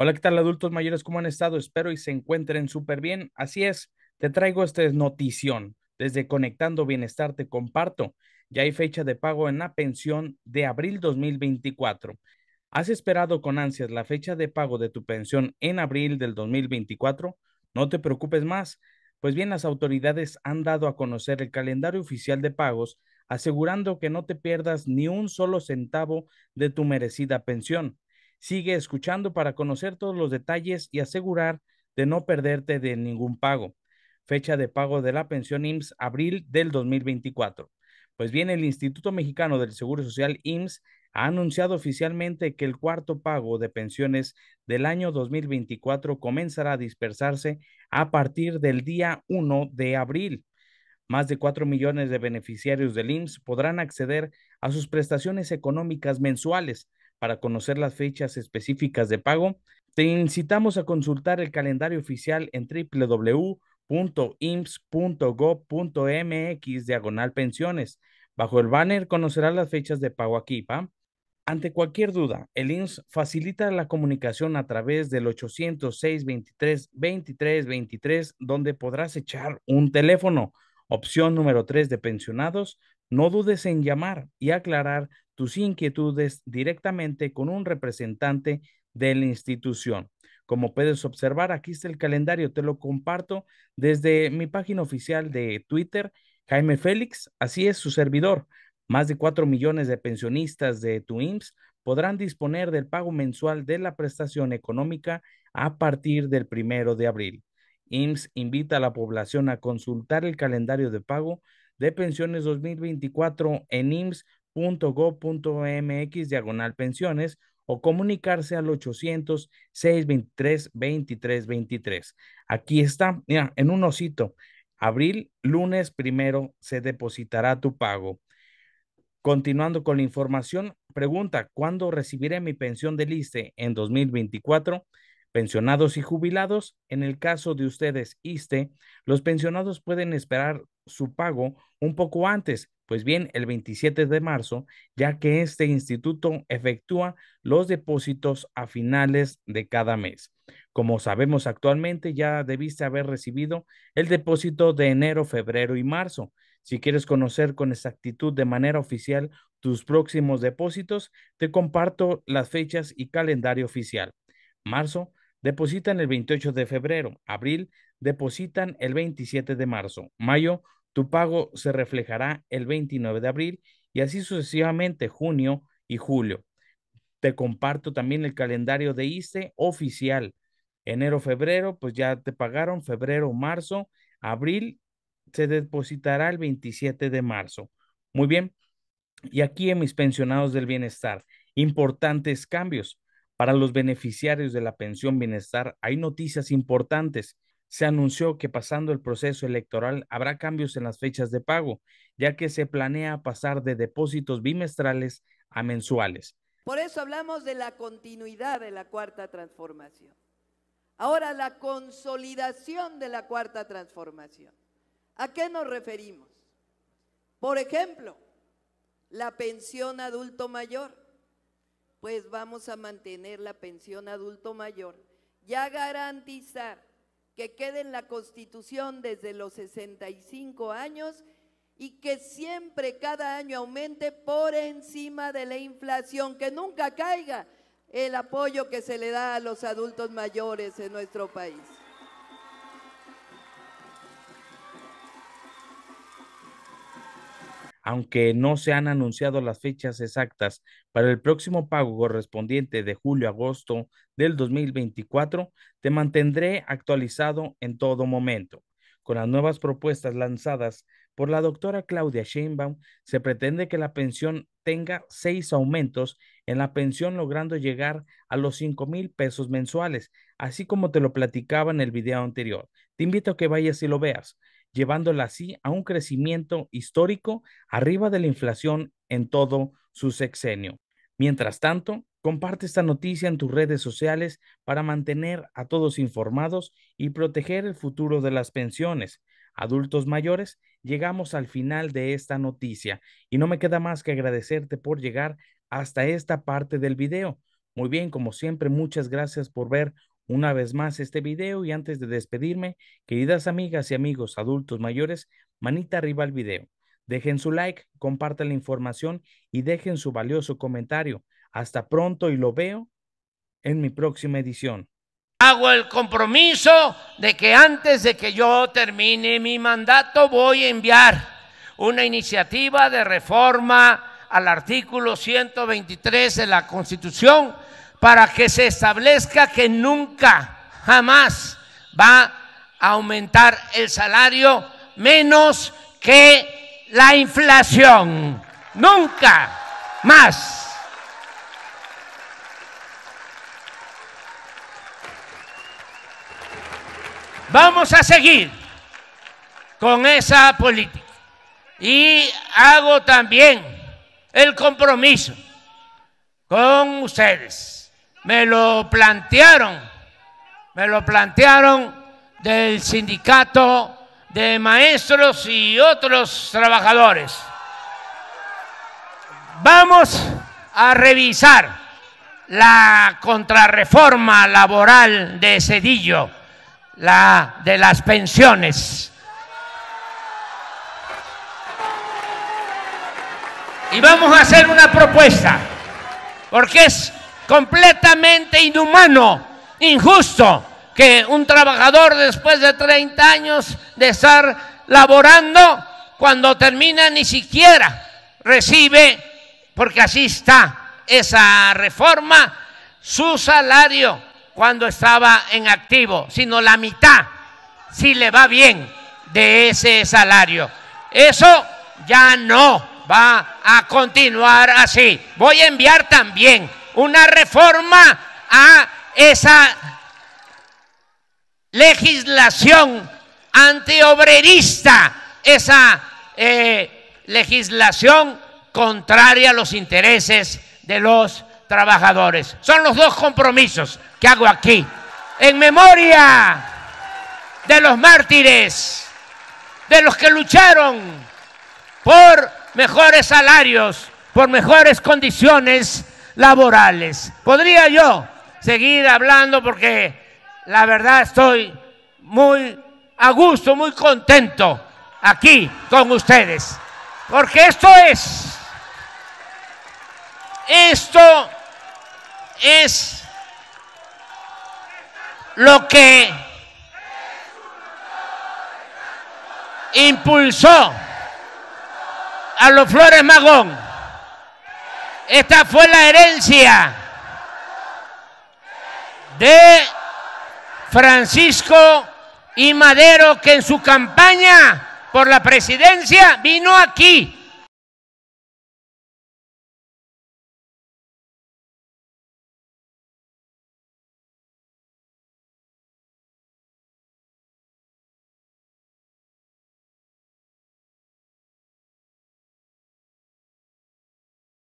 Hola, ¿qué tal adultos mayores? ¿Cómo han estado? Espero y se encuentren súper bien. Así es, te traigo esta notición. Desde Conectando Bienestar te comparto. Ya hay fecha de pago en la pensión de abril 2024. ¿Has esperado con ansias la fecha de pago de tu pensión en abril del 2024? No te preocupes más. Pues bien, las autoridades han dado a conocer el calendario oficial de pagos, asegurando que no te pierdas ni un solo centavo de tu merecida pensión. Sigue escuchando para conocer todos los detalles y asegurar de no perderte de ningún pago. Fecha de pago de la pensión IMSS, abril del 2024. Pues bien, el Instituto Mexicano del Seguro Social IMSS ha anunciado oficialmente que el cuarto pago de pensiones del año 2024 comenzará a dispersarse a partir del día 1 de abril. Más de 4 millones de beneficiarios del IMSS podrán acceder a sus prestaciones económicas mensuales, para conocer las fechas específicas de pago, te incitamos a consultar el calendario oficial en www.imps.gov.mx diagonal pensiones. Bajo el banner conocerás las fechas de pago aquí, ¿va? Ante cualquier duda, el ins facilita la comunicación a través del 806 23 23 23, donde podrás echar un teléfono. Opción número 3 de pensionados, no dudes en llamar y aclarar tus inquietudes directamente con un representante de la institución. Como puedes observar, aquí está el calendario, te lo comparto desde mi página oficial de Twitter, Jaime Félix, así es su servidor. Más de 4 millones de pensionistas de tu IMSS podrán disponer del pago mensual de la prestación económica a partir del primero de abril. IMSS invita a la población a consultar el calendario de pago de pensiones 2024 en IMSS .go.mx diagonal pensiones o comunicarse al 800 623 2323. Aquí está, mira, en un osito. Abril, lunes primero, se depositará tu pago. Continuando con la información, pregunta, ¿cuándo recibiré mi pensión del ISTE en 2024? Pensionados y jubilados, en el caso de ustedes ISTE, los pensionados pueden esperar su pago un poco antes, pues bien, el 27 de marzo, ya que este instituto efectúa los depósitos a finales de cada mes. Como sabemos actualmente, ya debiste haber recibido el depósito de enero, febrero y marzo. Si quieres conocer con exactitud de manera oficial tus próximos depósitos, te comparto las fechas y calendario oficial. Marzo, depositan el 28 de febrero. Abril, depositan el 27 de marzo. Mayo, tu pago se reflejará el 29 de abril y así sucesivamente junio y julio. Te comparto también el calendario de ISTE oficial. Enero, febrero, pues ya te pagaron. Febrero, marzo, abril, se depositará el 27 de marzo. Muy bien. Y aquí en mis pensionados del bienestar, importantes cambios. Para los beneficiarios de la pensión bienestar hay noticias importantes se anunció que pasando el proceso electoral habrá cambios en las fechas de pago, ya que se planea pasar de depósitos bimestrales a mensuales. Por eso hablamos de la continuidad de la cuarta transformación. Ahora, la consolidación de la cuarta transformación. ¿A qué nos referimos? Por ejemplo, la pensión adulto mayor. Pues vamos a mantener la pensión adulto mayor y a garantizar que quede en la Constitución desde los 65 años y que siempre cada año aumente por encima de la inflación, que nunca caiga el apoyo que se le da a los adultos mayores en nuestro país. aunque no se han anunciado las fechas exactas para el próximo pago correspondiente de julio-agosto del 2024, te mantendré actualizado en todo momento. Con las nuevas propuestas lanzadas por la doctora Claudia Sheinbaum, se pretende que la pensión tenga seis aumentos en la pensión logrando llegar a los 5 mil pesos mensuales, así como te lo platicaba en el video anterior. Te invito a que vayas y lo veas llevándola así a un crecimiento histórico arriba de la inflación en todo su sexenio. Mientras tanto, comparte esta noticia en tus redes sociales para mantener a todos informados y proteger el futuro de las pensiones. Adultos mayores, llegamos al final de esta noticia y no me queda más que agradecerte por llegar hasta esta parte del video. Muy bien, como siempre, muchas gracias por ver una vez más este video y antes de despedirme, queridas amigas y amigos adultos mayores, manita arriba al video. Dejen su like, compartan la información y dejen su valioso comentario. Hasta pronto y lo veo en mi próxima edición. Hago el compromiso de que antes de que yo termine mi mandato voy a enviar una iniciativa de reforma al artículo 123 de la Constitución para que se establezca que nunca, jamás va a aumentar el salario menos que la inflación. Nunca más. Vamos a seguir con esa política. Y hago también el compromiso con ustedes me lo plantearon, me lo plantearon del sindicato de maestros y otros trabajadores. Vamos a revisar la contrarreforma laboral de Cedillo, la de las pensiones. Y vamos a hacer una propuesta, porque es completamente inhumano, injusto, que un trabajador después de 30 años de estar laborando, cuando termina ni siquiera recibe, porque así está esa reforma, su salario cuando estaba en activo, sino la mitad, si le va bien, de ese salario. Eso ya no va a continuar así. Voy a enviar también una reforma a esa legislación antiobrerista, esa eh, legislación contraria a los intereses de los trabajadores. Son los dos compromisos que hago aquí. En memoria de los mártires, de los que lucharon por mejores salarios, por mejores condiciones laborales. Podría yo seguir hablando porque la verdad estoy muy a gusto, muy contento aquí con ustedes. Porque esto es, esto es lo que impulsó a los Flores Magón esta fue la herencia de Francisco y Madero, que en su campaña por la presidencia vino aquí